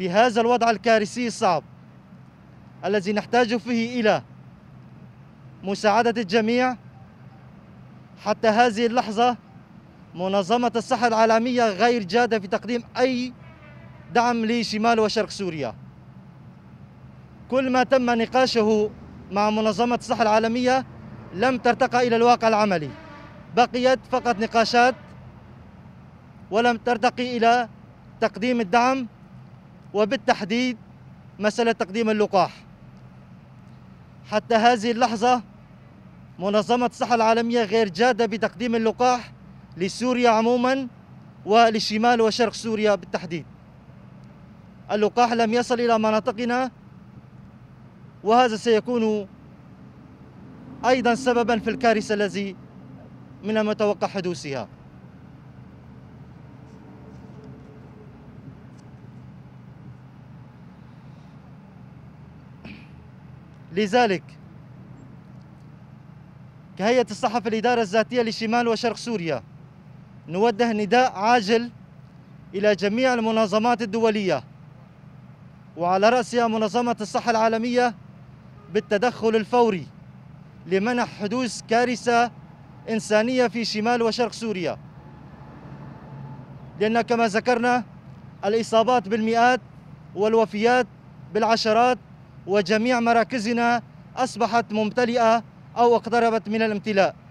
في هذا الوضع الكارثي الصعب الذي نحتاج فيه إلى مساعدة الجميع حتى هذه اللحظة منظمة الصحة العالمية غير جادة في تقديم أي دعم لشمال وشرق سوريا كل ما تم نقاشه مع منظمة الصحة العالمية لم ترتقى إلى الواقع العملي بقيت فقط نقاشات ولم ترتقي إلى تقديم الدعم وبالتحديد مسألة تقديم اللقاح حتى هذه اللحظة منظمة الصحة العالمية غير جادة بتقديم اللقاح لسوريا عموما ولشمال وشرق سوريا بالتحديد اللقاح لم يصل إلى مناطقنا وهذا سيكون أيضا سببا في الكارثة الذي من المتوقع حدوثها لذلك كهيئة الصحف الإدارة الذاتية لشمال وشرق سوريا نوجه نداء عاجل إلى جميع المنظمات الدولية وعلى رأسها منظمة الصحة العالمية بالتدخل الفوري لمنح حدوث كارثة إنسانية في شمال وشرق سوريا لأن كما ذكرنا الإصابات بالمئات والوفيات بالعشرات وجميع مراكزنا أصبحت ممتلئة أو اقتربت من الامتلاء